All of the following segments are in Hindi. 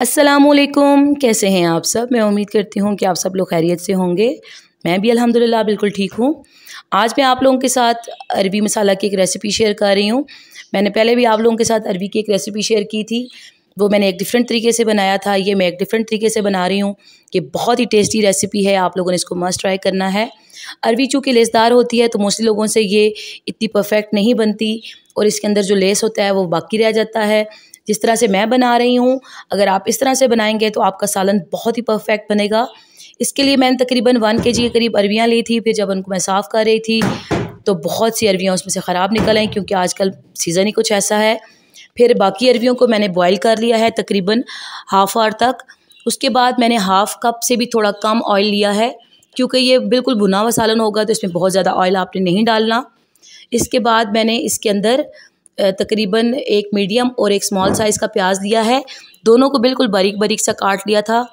असलकुम कैसे हैं आप सब मैं उम्मीद करती हूँ कि आप सब लोग खैरियत से होंगे मैं भी अल्हम्दुलिल्लाह बिल्कुल ठीक हूँ आज मैं आप लोगों के साथ अरबी मसाला की एक रेसिपी शेयर कर रही हूँ मैंने पहले भी आप लोगों के साथ अरबी की एक रेसिपी शेयर की थी वो मैंने एक डिफरेंट तरीके से बनाया था ये मैं एक डिफरेंट तरीके से बना रही हूँ कि बहुत ही टेस्टी रेसिपी है आप लोगों ने इसको मस्ट ट्राई करना है अरबी चूँकि लेसदार होती है तो मोस्टली लोगों से ये इतनी परफेक्ट नहीं बनती और इसके अंदर जो लेस होता है वो बाकी रह जाता है जिस तरह से मैं बना रही हूँ अगर आप इस तरह से बनाएंगे तो आपका सालन बहुत ही परफेक्ट बनेगा इसके लिए मैंने तकरीबन वन के जी के करीब अरवियाँ ली थी फिर जब उनको मैं साफ़ कर रही थी तो बहुत सी अरवियाँ उसमें से ख़राब निकल आई क्योंकि आजकल सीज़न ही कुछ ऐसा है फिर बाकी अरवियों को मैंने बॉयल कर लिया है तकरीबन हाफ आवर तक उसके बाद मैंने हाफ़ कप से भी थोड़ा कम ऑयल लिया है क्योंकि ये बिल्कुल भुना हुआ सालन होगा तो इसमें बहुत ज़्यादा ऑयल आपने नहीं डालना इसके बाद मैंने इसके अंदर तकरीबन एक मीडियम और एक स्मॉल हाँ। साइज़ का प्याज लिया है दोनों को बिल्कुल बारीक बारीक सा काट लिया था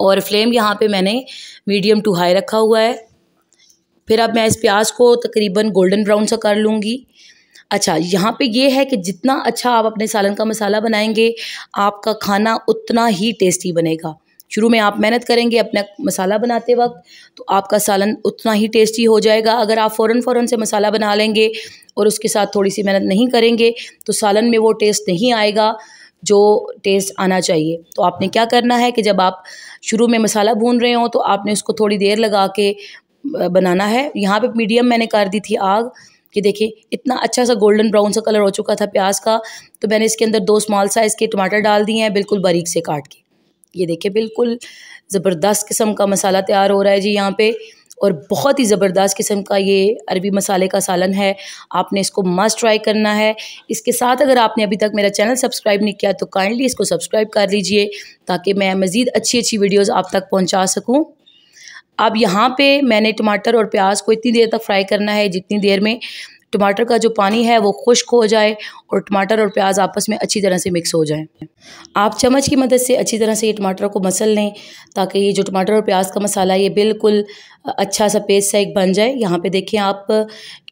और फ्लेम यहाँ पे मैंने मीडियम टू हाई रखा हुआ है फिर अब मैं इस प्याज को तकरीबन गोल्डन ब्राउन सा कर लूँगी अच्छा यहाँ पे ये है कि जितना अच्छा आप अपने सालन का मसाला बनाएंगे आपका खाना उतना ही टेस्टी बनेगा शुरू में आप मेहनत करेंगे अपना मसाला बनाते वक्त तो आपका सालन उतना ही टेस्टी हो जाएगा अगर आप फ़ौरन फ़ौरन से मसाला बना लेंगे और उसके साथ थोड़ी सी मेहनत नहीं करेंगे तो सालन में वो टेस्ट नहीं आएगा जो टेस्ट आना चाहिए तो आपने क्या करना है कि जब आप शुरू में मसाला भून रहे हो तो आपने उसको थोड़ी देर लगा के बनाना है यहाँ पे मीडियम मैंने कर दी थी आग कि देखिए इतना अच्छा सा गोल्डन ब्राउन सा कलर हो चुका था प्याज का तो मैंने इसके अंदर दो स्मॉल साइज़ के टमाटर डाल दिए हैं बिल्कुल बारीक से काट के ये देखिए बिल्कुल ज़बरदस्त किस्म का मसाला तैयार हो रहा है जी यहाँ पर और बहुत ही ज़बरदस्त किस्म का ये अरबी मसाले का सालन है आपने इसको मस्ट ट्राई करना है इसके साथ अगर आपने अभी तक मेरा चैनल सब्सक्राइब नहीं किया तो काइंडली इसको सब्सक्राइब कर लीजिए ताकि मैं मज़ीद अच्छी अच्छी वीडियोज़ आप तक पहुँचा सकूँ अब यहाँ पे मैंने टमाटर और प्याज को इतनी देर तक फ्राई करना है जितनी देर में टमाटर का जो पानी है वो खुश्क हो जाए और टमाटर और प्याज आपस में अच्छी तरह से मिक्स हो जाए आप चम्मच की मदद से अच्छी तरह से ये टमाटर को मसल लें ताकि ये जो टमाटर और प्याज का मसाला ये बिल्कुल अच्छा सा पेस्ट सा एक बन जाए यहाँ पे देखें आप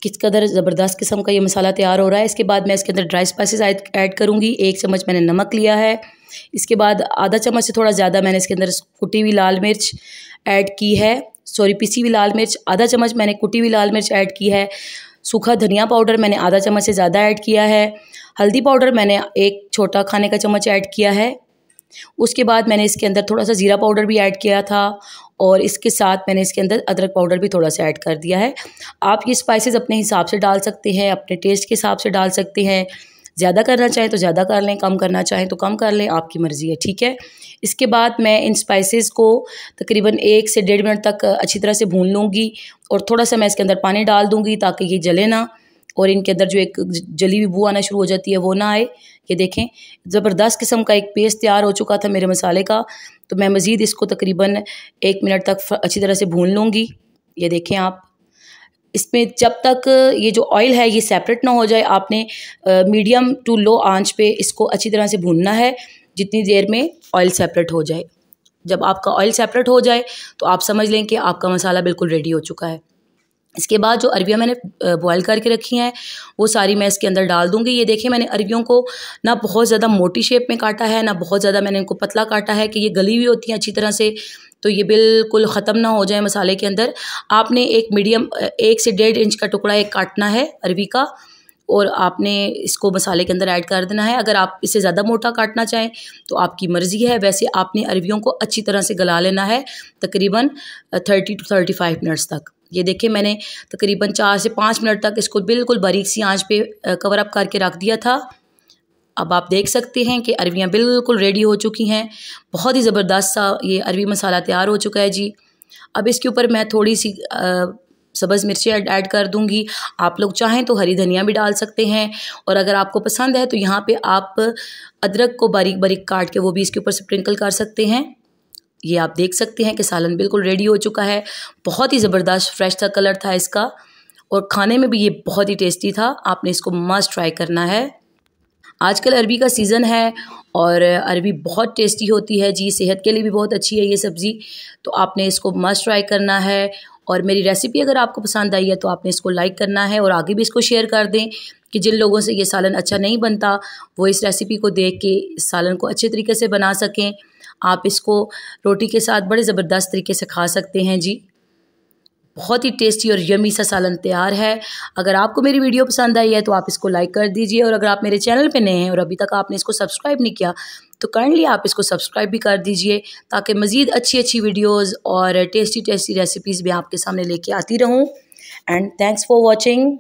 किस कदर ज़बरदस्त किस्म का ये मसाला तैयार हो रहा है इसके बाद मैं इसके अंदर ड्राई स्पाइसिस ऐड करूँगी एक चम्मच मैंने नमक लिया है इसके बाद आधा चम्मच से थोड़ा ज़्यादा मैंने इसके अंदर कुटी हुई लाल मिर्च ऐड की है सॉरी पिसी हुई लाल मिर्च आधा चम्मच मैंने कुटी हुई लाल मिर्च ऐड की है सूखा धनिया पाउडर मैंने आधा चम्मच से ज़्यादा ऐड किया है हल्दी पाउडर मैंने एक छोटा खाने का चम्मच ऐड किया है उसके बाद मैंने इसके अंदर थोड़ा सा ज़ीरा पाउडर भी ऐड किया था और इसके साथ मैंने इसके अंदर अदरक पाउडर भी थोड़ा सा ऐड कर दिया है आप ये स्पाइसेस अपने हिसाब से डाल सकते हैं अपने टेस्ट के हिसाब से डाल सकते हैं ज़्यादा करना चाहें तो ज़्यादा कर लें कम करना चाहें तो कम कर लें आपकी मर्ज़ी है ठीक है इसके बाद मैं इन स्पाइसेस को तकरीबन एक से डेढ़ मिनट तक अच्छी तरह से भून लूँगी और थोड़ा सा मैं इसके अंदर पानी डाल दूँगी ताकि ये जले ना और इनके अंदर जो एक जली हुई बू आना शुरू हो जाती है वो ना आए ये देखें ज़बरदस्त किस्म का एक पेस्ट तैयार हो चुका था मेरे मसाले का तो मैं मज़ीद इसको तकरीबन एक मिनट तक अच्छी तरह से भून लूँगी ये देखें आप इसमें जब तक ये जो ऑयल है ये सेपरेट ना हो जाए आपने मीडियम टू लो आंच पे इसको अच्छी तरह से भूनना है जितनी देर में ऑयल सेपरेट हो जाए जब आपका ऑयल सेपरेट हो जाए तो आप समझ लें कि आपका मसाला बिल्कुल रेडी हो चुका है इसके बाद जो अरबियाँ मैंने बॉयल करके रखी हैं वो सारी मैं इसके अंदर डाल दूंगी ये देखिए मैंने अरबियों को ना बहुत ज़्यादा मोटी शेप में काटा है ना बहुत ज़्यादा मैंने इनको पतला काटा है कि ये गली हुई होती हैं अच्छी तरह से तो ये बिल्कुल ख़त्म ना हो जाए मसाले के अंदर आपने एक मीडियम एक से डेढ़ इंच का टुकड़ा एक काटना है अरबी का और आपने इसको मसाले के अंदर ऐड कर देना है अगर आप इसे ज़्यादा मोटा काटना चाहें तो आपकी मर्ज़ी है वैसे आपने अरबियों को अच्छी तरह से गला लेना है तकरीबन thirty two thirty five minutes तक ये देखिए मैंने तकरीबन चार से पाँच मिनट तक इसको बिल्कुल बारीक सी आंच पे कवर अप करके रख दिया था अब आप देख सकते हैं कि अरवियाँ बिल्कुल रेडी हो चुकी हैं बहुत ही ज़बरदस्त सा ये अरवी मसाला तैयार हो चुका है जी अब इसके ऊपर मैं थोड़ी सी सब्ज़ मिर्ची ऐड कर दूंगी आप लोग चाहें तो हरी धनिया भी डाल सकते हैं और अगर आपको पसंद है तो यहाँ पे आप अदरक को बारीक बारीक काट के वो भी इसके ऊपर स्प्रिंकल कर सकते हैं ये आप देख सकते हैं कि सालन बिल्कुल रेडी हो चुका है बहुत ही ज़बरदस्त फ्रेश था कलर था इसका और खाने में भी ये बहुत ही टेस्टी था आपने इसको मस्ट ट्राई करना है आजकल अरबी का सीज़न है और अरबी बहुत टेस्टी होती है जी सेहत के लिए भी बहुत अच्छी है ये सब्ज़ी तो आपने इसको मस्ट ट्राई करना है और मेरी रेसिपी अगर आपको पसंद आई है तो आपने इसको लाइक करना है और आगे भी इसको शेयर कर दें कि जिन लोगों से ये सालन अच्छा नहीं बनता वो इस रेसिपी को देख के इस सालन को अच्छे तरीके से बना सकें आप इसको रोटी के साथ बड़े ज़बरदस्त तरीके से खा सकते हैं जी बहुत ही टेस्टी और यमी सा सालन तैयार है अगर आपको मेरी वीडियो पसंद आई है तो आप इसको लाइक कर दीजिए और अगर आप मेरे चैनल पर नए हैं और अभी तक आपने इसको सब्सक्राइब नहीं किया तो काइंडली आप इसको सब्सक्राइब भी कर दीजिए ताकि मज़ीद अच्छी अच्छी वीडियोज़ और टेस्टी टेस्टी रेसिपीज़ भी आपके सामने लेके आती रहूँ एंड थैंक्स फॉर वॉचिंग